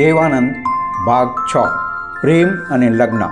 દેવાનંદ ભાગ છ પ્રેમ અને લગ્ન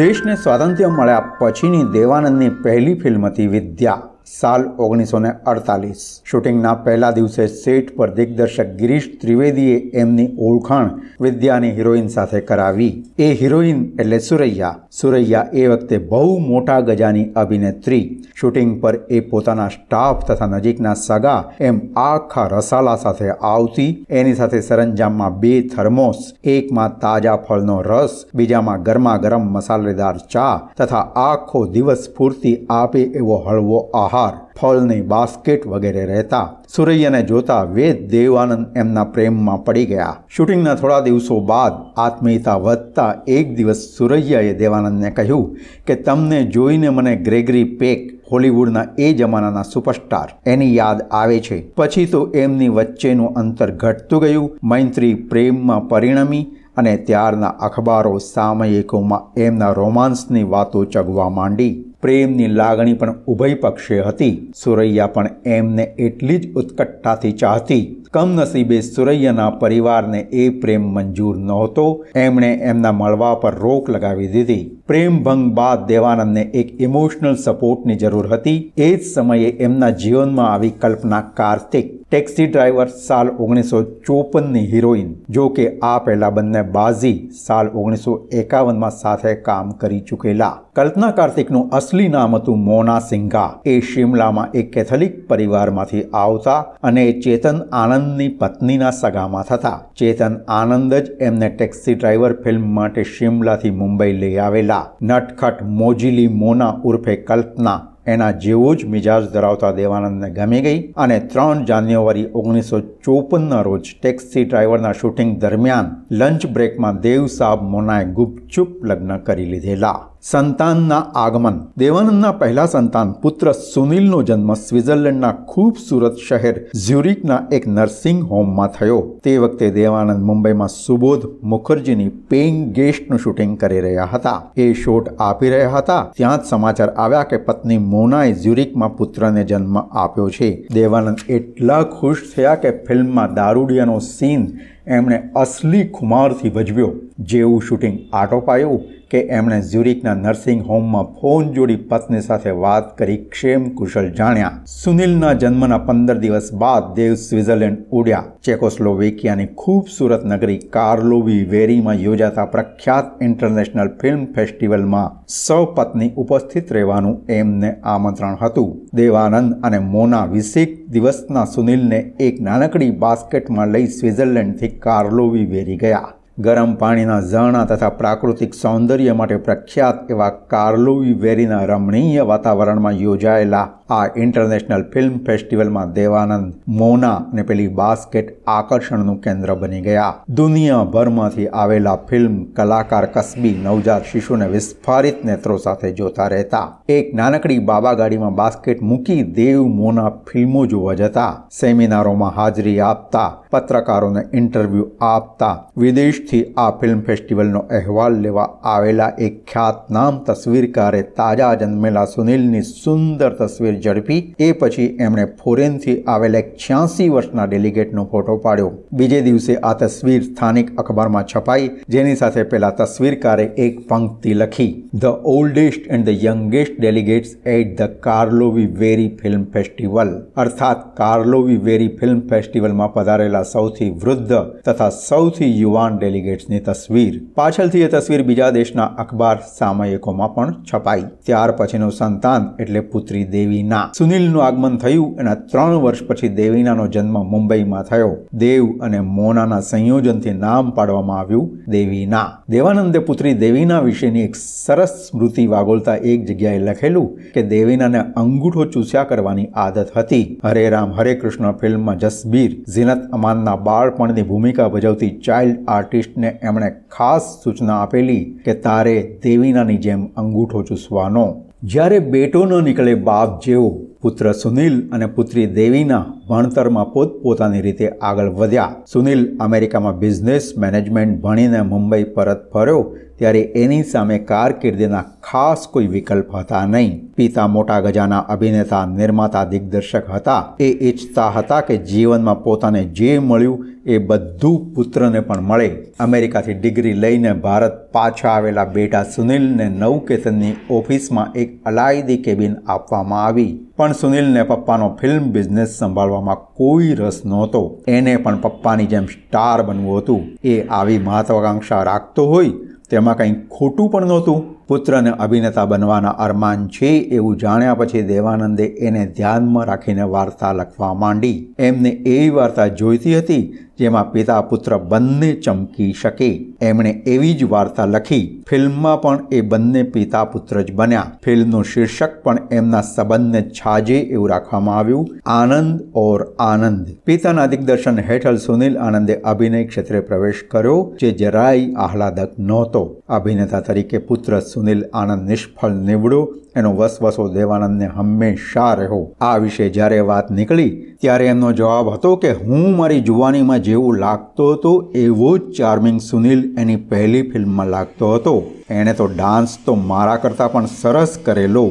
દેશને સ્વાતંત્ર્ય મળ્યા પછીની દેવાનંદની પહેલી ફિલ્મ હતી વિદ્યા સાલ ઓગણીસો ને અડતાલીસ શૂટિંગના પહેલા દિવસે સેટ પર દિગ્દર્શક ગિરીશ ત્રિવેદીએ એમની ઓળખાણ વિદ્યાની હિરોઈન સાથે કરાવી એ હિરોઈન એટલે સુરૈયા સુરૈયા એ વખતે બહુ મોટા ગજાની અભિનેત્રી શૂટિંગ પર એ પોતાના સ્ટાફ તથા નજીકના સગા એમ આખા રસાલા સાથે આવતી એની સાથે સરંજામમાં બે થર્મોસ એકમાં તાજા ફળનો રસ બીજામાં ગરમા ગરમ મસાલેદાર ચા તથા આખો દિવસ પૂરતી આપે એવો હળવો આહાર બહાર ફળની બાસ્કેટ વગેરે રહેતા સુરૈયાને જોતા વેદ દેવાનંદ એમના પ્રેમમાં પડી ગયા શૂટિંગના થોડા દિવસો બાદ આત્મીયતા વધતા એક દિવસ સુરૈયાએ દેવાનંદને કહ્યું કે તમને જોઈને મને ગ્રેગરી પેક હોલિવૂડના એ જમાનાના સુપરસ્ટાર એની યાદ આવે છે પછી તો એમની વચ્ચેનું અંતર ઘટતું ગયું મૈત્રી પ્રેમમાં પરિણમી અને ત્યારના અખબારો સામયિકોમાં એમના રોમાન્સની વાતો ચગવા માંડી પ્રેમની લાગણી પણ ઉભય પક્ષે હતી સુરૈયા પણ એમને એટલી જ ઉત્કટતાથી ચાહતી કમનસીબે સુરૈયાના પરિવારને એ પ્રેમ મંજૂર નહોતો એમણે એમના મળવા પર રોક લગાવી દીધી પ્રેમભંગ બાદ દેવાનંદને એક ઇમોશનલ સપોર્ટની જરૂર હતી એ જ સમયે એમના જીવનમાં આવી કલ્પના કાર્તિક ટેક્સી ડ્રાઈવર સાલ ઓગણીસો ચોપનની હિરોઈન જો કે આ પહેલા બંને બાઝી સાલ ઓગણીસો એકાવનમાં સાથે કામ કરી ચૂકેલા કલ્પના કાર્તિકનું અસલી નામ હતું મોના સિંઘા એ શિમલામાં એક કેથોલિક પરિવારમાંથી આવતા અને ચેતન આનંદની પત્નીના સગામાં થતા ચેતન આનંદ જ એમને ટેક્સી ડ્રાઈવર ફિલ્મ માટે શિમલાથી મુંબઈ લઈ આવેલા નટખટ મોજીલી મોના ઉર્ફે કલ્પના એના જેવો જ મિજાજ ધરાવતા દેવાનંદને ગમી ગઈ અને ત્રણ જાન્યુઆરી ઓગણીસો ચોપનના રોજ ટેક્સી ડ્રાઈવરના શૂટિંગ દરમિયાન લંચ બ્રેકમાં દેવ સાબ મોનાએ ગુપ્ત ચૂપ લગ્ન કરી લીધેલા સંતાનના આગમન દેવાનંદના પહેલા સંતાન પુત્ર સુનિલનો જન્મ સ્વિટ્ઝરલેન્ડના ખૂબસૂરત શહેર ઝ્યુરિકના એક નર્સિંગ હોમમાં થયો તે વખતે દેવાનંદ મુંબઈમાં સુબોધ મુખર્જીની પેઇંગ ગેસ્ટનું શૂટિંગ કરી રહ્યા હતા એ શોટ આપી રહ્યા હતા ત્યાં જ સમાચાર આવ્યા કે પત્ની મોનાએ ઝ્યુરિકમાં પુત્રને જન્મ આપ્યો છે દેવાનંદ એટલા ખુશ થયા કે ફિલ્મમાં દારૂડિયાનો સીન એમણે અસલી ખુમારથી ભજવ્યો જેવું શૂટિંગ આટો પાયું કે એમણે ઝ્યુરિકના નર્સિંગ હોમમાં ફોન જોડી પત્ની સાથે વાત કરી ક્ષેમ કુશલ જાણ્યા સુનિલના જન્મના પંદર દિવસ બાદ દેવ સ્વિટ્ઝરલેન્ડ ઉડ્યા ચેકોસ્લોવેકિયાની ખૂબસૂરત નગરી કાર્લોવી વેરીમાં યોજાતા પ્રખ્યાત ઇન્ટરનેશનલ ફિલ્મ ફેસ્ટિવલમાં સૌ પત્ની ઉપસ્થિત રહેવાનું એમને આમંત્રણ હતું દેવાનંદ અને મોના વીસેક દિવસના સુનિલને એક નાનકડી બાસ્કેટમાં લઈ સ્વિટ્ઝરલેન્ડથી કાર્લોવી વેરી ગયા ગરમ પાણીના ઝરણા તથા પ્રાકૃતિક સૌંદર્ય માટે પ્રખ્યાત એવા કાર્લુવી વેરીના રમણીય વાતાવરણમાં યોજાયેલા આ ઇન્ટરનેશનલ ફિલ્મ ફેસ્ટિવલમાં દેવાનંદ મોના અને પેલી બાસ્કેટ આકર્ષણનું કેન્દ્ર બની ગયા દુનિયાભરમાંથી આવેલા ફિલ્મ કલાકાર કસબી નવજાત શિશુને વિસ્ફારિત નેત્રો સાથે જોતા રહેતા એક નાનકડી બાબાગાડીમાં બાસ્કેટ મૂકી દેવ મોના ફિલ્મો જોવા જતા સેમિનારોમાં હાજરી આપતા પત્રકારોને ઇન્ટરવ્યૂ આપતા વિદેશથી આ ફિલ્મ ફેસ્ટિવલનો અહેવાલ લેવા આવેલા એક ખ્યાતનામ તસવીરકારે તાજા જન્મેલા સુનિલની સુંદર તસવીર ઝડપી એ પછી એમણે ફોરેનથી આવેલા છ્યાસી વર્ષના ડેલિગેટનો ફોટો પાડ્યો બીજે દિવસે આ તસવીર સ્થાનિક અખબારમાં છપાઈ જેની સાથે પેલા તસવીરકારે એક પંક્તિ લખી the oldest and the youngest delegates at the Karlovy Vary film festival અર્થાત કાર્લોવી વેરી ફિલ્મ ફેસ્ટિવલમાં પધારેલા સૌથી વૃદ્ધ તથા સૌથી યુવાન ડેલિગેટ્સની તસવીર પાછળથી એ તસવીર બીજા દેશના અખબાર સામયિકોમાં પણ છપાઈ ત્યાર પછીનું સંતાન એટલે પુત્રી દેવી ના સુનિલનું આગમન થયું એના ત્રણ વર્ષ પછી દેવીનાનો જન્મ મુંબઈમાં થયો દેવ અને મોનાના સંયોજનથી નામ પાડવામાં આવ્યું દેવીના દેવાનંદે પુત્રી દેવીના વિશેની એક સરસ સ્મૃતિ વાગોલતા એક જગ્યાએ લખેલું કે દેવીનાને અંગૂઠો ચૂસ્યા કરવાની આદત હતી હરે રામ હરે કૃષ્ણ ફિલ્મમાં જસબીર ઝીનત અમાનના બાળપણની ભૂમિકા ભજવતી ચાઇલ્ડ આર્ટિસ્ટને એમણે ખાસ સૂચના આપેલી કે તારે દેવીનાની જેમ અંગૂઠો ચૂસવાનો જ્યારે બેટોનો નીકળે બાપ જેવો પુત્ર સુનિલ અને પુત્રી દેવીના ભણતરમાં પોતપોતાની રીતે આગળ વધ્યા સુનિલ અમેરિકામાં બિઝનેસ મેનેજમેન્ટ ભણીને મુંબઈ પરત ફર્યો ત્યારે એની સામે કારકિર્દીના ખાસ કોઈ વિકલ્પ હતા નહીં પિતા મોટા ગજાના અભિનેતા નિર્માતા દિગ્દર્શક હતા એ ઈચ્છતા હતા કે જીવનમાં પોતાને જે મળ્યું એ બધું પુત્રને પણ મળે અમેરિકાથી ડિગ્રી લઈને ભારત પાછા આવેલા બેટા સુનિલને નવકેતનની ઓફિસમાં એક અલાયદી કેબિન આપવામાં આવી પણ સુનિલને પપ્પાનો ફિલ્મ બિઝનેસ સંભાળવામાં કોઈ રસ નહોતો એને પણ પપ્પાની જેમ સ્ટાર બનવું હતું એ આવી મહત્વાકાંક્ષા રાખતો હોય તેમાં કંઈ ખોટું પણ નહોતું પુત્રને અભિનેતા બનવાના અરમાન છે એવું જાણ્યા પછી દેવાનંદે એને ધ્યાનમાં રાખીને વાર્તા લખવા માંડી એમને એવી વાર્તા જોઈતી હતી જેમાં પિતા પુત્ર બંને ચમકી શકે એમણે એવી જ વાર્તા લખી ફિલ્મમાં પણ એ બંને પિતા પુત્ર જ બન્યા ફિલ્મનું શીર્ષક પણ એમના સંબંધને છાજે એવું રાખવામાં આવ્યું આનંદ ઓર આનંદ પિતાના દિગ્દર્શન હેઠળ સુનિલ આનંદે અભિનય ક્ષેત્રે પ્રવેશ કર્યો જે જરાય આહલાદક નહોતો અભિનેતા તરીકે પુત્ર સુનિલ આનંદ નિષ્ફળ નીવડ્યો એનો વસવસો દેવાનંદને હંમેશા રહ્યો આ વિશે જ્યારે વાત નીકળી ત્યારે એમનો જવાબ હતો કે હું મારી જુવાનીમાં જેવું લાગતો હતો એવો જ ચાર્મિંગ સુનિલ એની પહેલી ફિલ્મમાં લાગતો હતો એણે તો ડાન્સ તો મારા કરતાં પણ સરસ કરેલો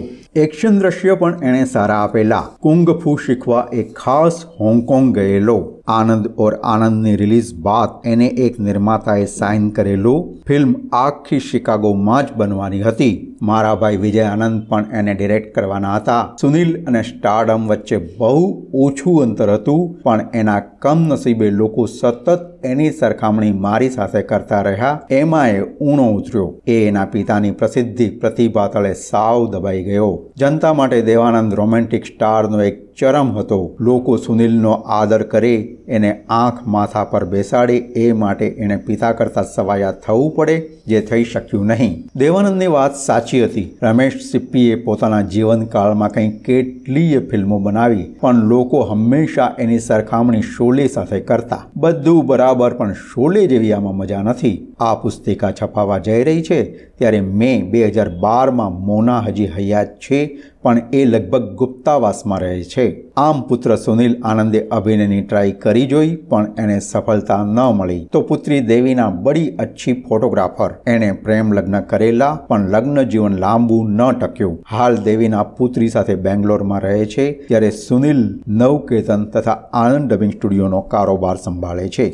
એક્શન દ્રશ્ય પણ એણે સારા આપેલા કુંગફુ શીખવા એ ખાસ હોંગકોંગ ગયેલો આનંદ ઓર આનંદની રિલીઝ બાદ એને એક નિર્માતાએ સાઇન કરેલું ફિલ્મ આખી શિકાગોમાં જ બનવાની હતી મારા ભાઈ વિજય આનંદ પણ એને ડિરેક્ટ કરવાના હતા સુનિલ અને સ્ટારડમ વચ્ચે બહુ ઓછું અંતર હતું પણ એના કમનસીબે લોકો સતત એની સરખામણી મારી સાથે કરતા રહ્યા એમાં એ ઊણો ઉતર્યો એ એના પિતાની પ્રસિદ્ધિ પ્રતિભા તળે સાવ દબાઈ ગયો જનતા માટે દેવાનંદ રોમેન્ટિક સ્ટારનો એક ચરમ હતો લોકો સુનિલનો આદર કરે એને આંખ માથા પર બેસાડે એ માટે એણે પિતા કરતાં સવાયા થવું પડે જે થઈ શક્યું નહીં દેવાનંદની વાત સાચી હતી રમેશ સિપ્પીએ પોતાના જીવનકાળમાં કંઈ કેટલીય ફિલ્મો બનાવી પણ લોકો હંમેશા એની સરખામણી શોલે સાથે કરતા બધું બરાબર પણ શોલે જેવી આમાં મજા નથી આ પુસ્તિકા છપાવા જઈ રહી છે ત્યારે મે બે હજાર બારમાં મોના હજી હયાત છે પણ એ લગભગ ગુપ્તાવાસમાં રહે છે આમ પુત્ર સુનિલ આનંદે અભિનયની ટ્રાય કરી જોઈ પણ એને સફળતા ન મળી તો પુત્રી દેવીના બડી અચ્છી ફોટોગ્રાફર એણે પ્રેમ લગ્ન કરેલા પણ લગ્ન જીવન લાંબુ ન ટક્યું હાલ દેવીના પુત્રી સાથે બેંગ્લોરમાં રહે છે ત્યારે સુનિલ નવકેતન તથા આનંદ ડબિંગ સ્ટુડિયોનો કારોબાર સંભાળે છે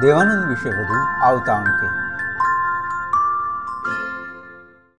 દેવાનંદ વિશે વધુ આવતા અંકે